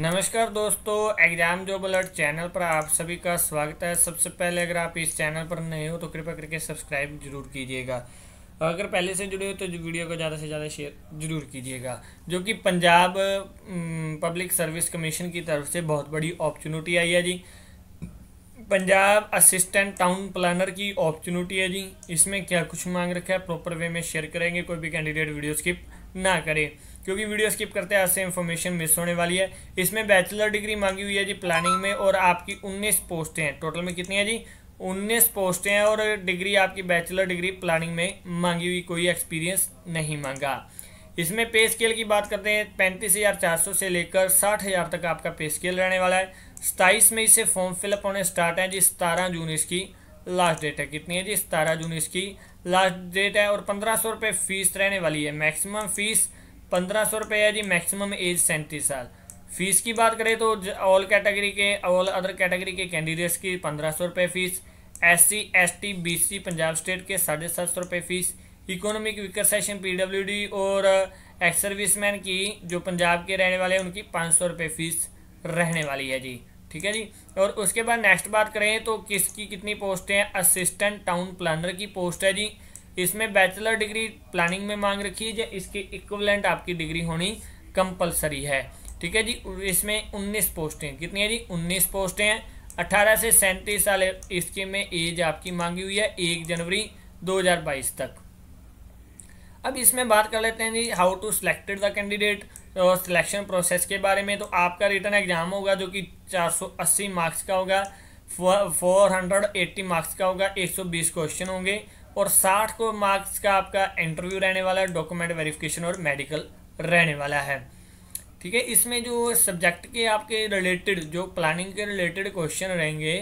नमस्कार दोस्तों exam job alert channel पर आप सभी का स्वागत है सबसे पहले अगर आप इस चैनल पर नए हो तो कृपया करके सब्सक्राइब जरूर कीजिएगा और अगर पहले से जुड़े हो तो वीडियो को ज़्यादा से ज़्यादा शेयर जरूर कीजिएगा जो कि पंजाब पब्लिक सर्विस कमीशन की तरफ से बहुत बड़ी अपॉर्चुनिटी आई है जी पंजाब असिस्टेंट टाउन प्लानर की अपॉर्चुनिटी है जी इसमें क्या कुछ मांग रखा है प्रॉपर वे में शेयर करेंगे कोई भी कैंडिडेट वीडियो स्किप ना करे क्योंकि वीडियो स्किप करते हैं आपसे इन्फॉर्मेशन मिस होने वाली है इसमें बैचलर डिग्री मांगी हुई है जी प्लानिंग में और आपकी उन्नीस पोस्टें हैं टोटल में कितनी है जी उन्नीस पोस्टें हैं और डिग्री आपकी बैचलर डिग्री प्लानिंग में मांगी हुई कोई एक्सपीरियंस नहीं मांगा इसमें पे स्केल की बात करते हैं पैंतीस हज़ार चार सौ से लेकर साठ हज़ार तक आपका पे स्केल रहने वाला है सताईस में इसे फॉर्म फिलअप होने स्टार्ट है जी सतारह जून इसकी लास्ट डेट है कितनी है जी सतारह जून इसकी लास्ट डेट है और पंद्रह सौ रुपये फीस रहने वाली है मैक्सिमम फीस पंद्रह सौ रुपये है जी मैक्सिमम एज सैंतीस साल फीस की बात करें तो ऑल कैटेगरी के ऑल अदर कैटेगरी के कैंडिडेट्स की पंद्रह सौ रुपये fees S C S T B C Punjab state के साढ़े सात सौ रुपये fees economic weaker section P W D और एक्स uh, सर्विसमैन की जो पंजाब के रहने वाले हैं उनकी पाँच सौ रुपये फीस रहने वाली है जी ठीक है जी और उसके बाद नेक्स्ट बात करें तो किसकी कितनी पोस्ट है असिस्टेंट टाउन प्लानर की पोस्ट है जी इसमें बैचलर डिग्री प्लानिंग में मांग रखी है इसकी इक्वलेंट आपकी डिग्री होनी कंपलसरी है ठीक है जी इसमें उन्नीस पोस्टें कितनी है जी उन्नीस पोस्टें हैं अठारह से सैंतीस साल इसके में एज आपकी मांगी हुई है एक जनवरी बाईस तक अब इसमें बात कर लेते हैं जी how to selected the candidate और सिलेक्शन प्रोसेस के बारे में तो आपका रिटर्न एग्जाम होगा जो कि 480 मार्क्स का होगा 480 मार्क्स का होगा 120 क्वेश्चन होंगे और साठ को मार्क्स का आपका इंटरव्यू रहने वाला है डॉक्यूमेंट वेरिफिकेशन और मेडिकल रहने वाला है ठीक है इसमें जो सब्जेक्ट के आपके रिलेटेड जो प्लानिंग के रिलेटेड क्वेश्चन रहेंगे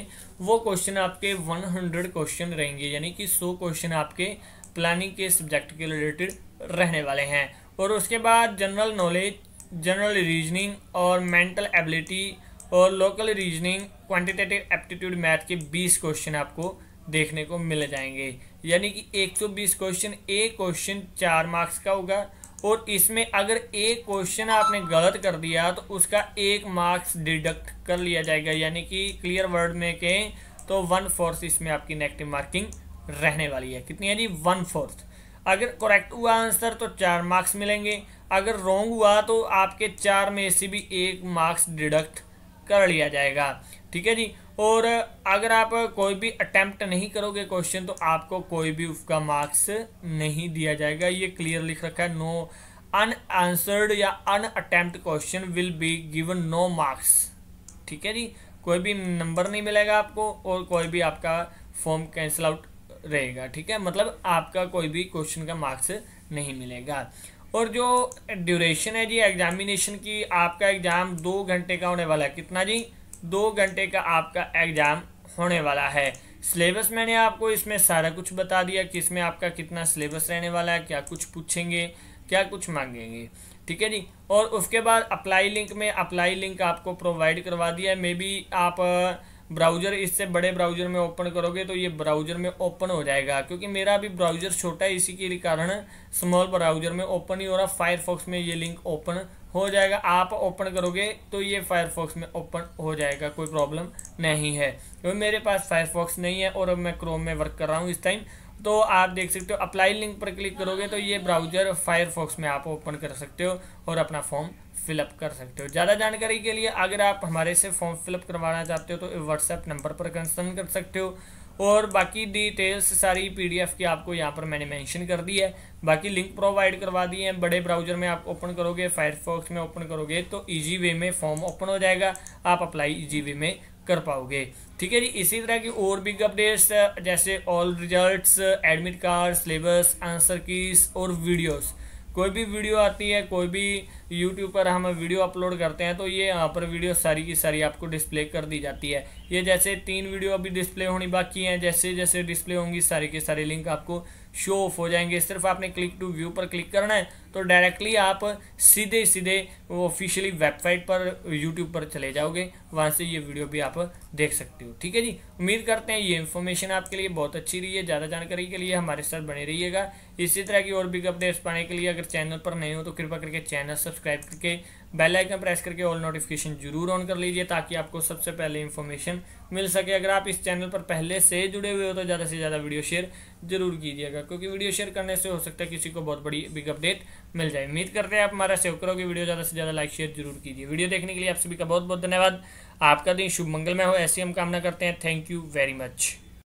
वो क्वेश्चन आपके 100 क्वेश्चन रहेंगे यानी कि 100 क्वेश्चन आपके प्लानिंग के सब्जेक्ट के रिलेटेड रहने वाले हैं और उसके बाद जनरल नॉलेज जनरल रीजनिंग और मेंटल एबिलिटी और local reasoning quantitative aptitude math के बीस क्वेश्चन आपको देखने को मिल जाएंगे यानी कि 120 क्वेश्चन ए क्वेश्चन चार मार्क्स का होगा और इसमें अगर एक क्वेश्चन आपने गलत कर दिया तो उसका एक मार्क्स डिडक्ट कर लिया जाएगा यानी कि क्लियर वर्ड में कहें तो वन फोर्थ इसमें आपकी नेगेटिव मार्किंग रहने वाली है कितनी है जी वन फोर्थ अगर करेक्ट हुआ आंसर तो चार मार्क्स मिलेंगे अगर रॉन्ग हुआ तो आपके चार में से भी एक मार्क्स डिडक्ट कर लिया जाएगा ठीक है जी और अगर आप कोई भी अटैम्प्ट नहीं करोगे क्वेश्चन तो आपको कोई भी उसका मार्क्स नहीं दिया जाएगा ये क्लियर लिख रखा है नो आंसर्ड या unattempt question will be given no marks ठीक है जी कोई भी नंबर नहीं मिलेगा आपको और कोई भी आपका फॉर्म कैंसिल आउट रहेगा ठीक है मतलब आपका कोई भी क्वेश्चन का मार्क्स नहीं मिलेगा और जो ड्यूरेशन है जी एग्जामिनेशन की आपका एग्ज़ाम दो घंटे का होने वाला है कितना जी दो घंटे का आपका एग्ज़ाम होने वाला है सिलेबस मैंने आपको इसमें सारा कुछ बता दिया कि इसमें आपका कितना सिलेबस रहने वाला है क्या कुछ पूछेंगे क्या कुछ मांगेंगे ठीक है जी और उसके बाद अप्लाई लिंक में अप्लाई लिंक आपको प्रोवाइड करवा दिया है मे बी आप ब्राउज़र इससे बड़े ब्राउज़र में ओपन करोगे तो ये ब्राउज़र में ओपन हो जाएगा क्योंकि मेरा अभी ब्राउज़र छोटा है इसी के कारण स्मॉल ब्राउज़र में ओपन ही हो रहा फायरफॉक्स में ये लिंक ओपन हो जाएगा आप ओपन करोगे तो ये फायरफॉक्स में ओपन हो जाएगा कोई प्रॉब्लम नहीं है क्योंकि तो मेरे पास फायरफॉक्स नहीं है और अब मैं क्रोम में वर्क कर रहा हूँ इस टाइम तो आप देख सकते हो अप्लाई लिंक पर क्लिक करोगे तो ये ब्राउजर फायरफॉक्स में आप ओपन कर सकते हो और अपना फॉर्म फिलअप कर सकते हो ज़्यादा जानकारी के लिए अगर आप हमारे से फॉर्म फिलअप करवाना चाहते हो तो व्हाट्सएप नंबर पर कंसर्न कर सकते हो और बाकी डिटेल्स सारी पीडीएफ की आपको यहाँ पर मैंने मेंशन कर दी है बाकी लिंक प्रोवाइड करवा दिए हैं बड़े ब्राउज़र में आप ओपन करोगे फायरफॉक्स में ओपन करोगे तो इजी वे में फॉर्म ओपन हो जाएगा आप अप्लाई इजी वे में कर पाओगे ठीक है जी इसी तरह की और बिग अपडेट्स जैसे all results admit card syllabus answer keys और वीडियोस कोई भी वीडियो आती है कोई भी यूट्यूब पर हम वीडियो अपलोड करते हैं तो ये यहाँ पर वीडियो सारी की सारी आपको डिस्प्ले कर दी जाती है ये जैसे तीन वीडियो अभी डिस्प्ले होनी बाकी हैं जैसे जैसे डिस्प्ले होंगी सारी के सारे लिंक आपको शो ऑफ हो जाएंगे सिर्फ आपने क्लिक टू व्यू पर क्लिक करना है तो डायरेक्टली आप सीधे सीधे ऑफिशियली वेबसाइट पर यूट्यूब पर चले जाओगे वहाँ से ये वीडियो भी आप देख सकते हो ठीक है जी उम्मीद करते हैं ये इन्फॉर्मेशन आपके लिए बहुत अच्छी रही है ज़्यादा जानकारी के लिए हमारे साथ बने रहिएगा इसी तरह की और बिग अपडेट्स पाने के लिए अगर चैनल पर नहीं हो तो कृपा करके चैनल सब्सक्राइब सब्सक्राइब करके बेल आइकन प्रेस करके ऑल नोटिफिकेशन जरूर ऑन कर लीजिए ताकि आपको सबसे पहले इन्फॉर्मेशन मिल सके अगर आप इस चैनल पर पहले से जुड़े हुए हो तो ज़्यादा से ज़्यादा वीडियो शेयर जरूर कीजिएगा क्योंकि वीडियो शेयर करने से हो सकता है किसी को बहुत बड़ी बिग अपडेट मिल जाए उम्मीद करते हैं आप हमारा सेव करोगे वीडियो ज़्यादा से ज़्यादा लाइक शेयर जरूर कीजिए वीडियो देखने के लिए आप सभी का बहुत बहुत धन्यवाद आपका दिन शुभ मंगल में हो ऐसी हम कामना करते हैं थैंक यू वेरी मच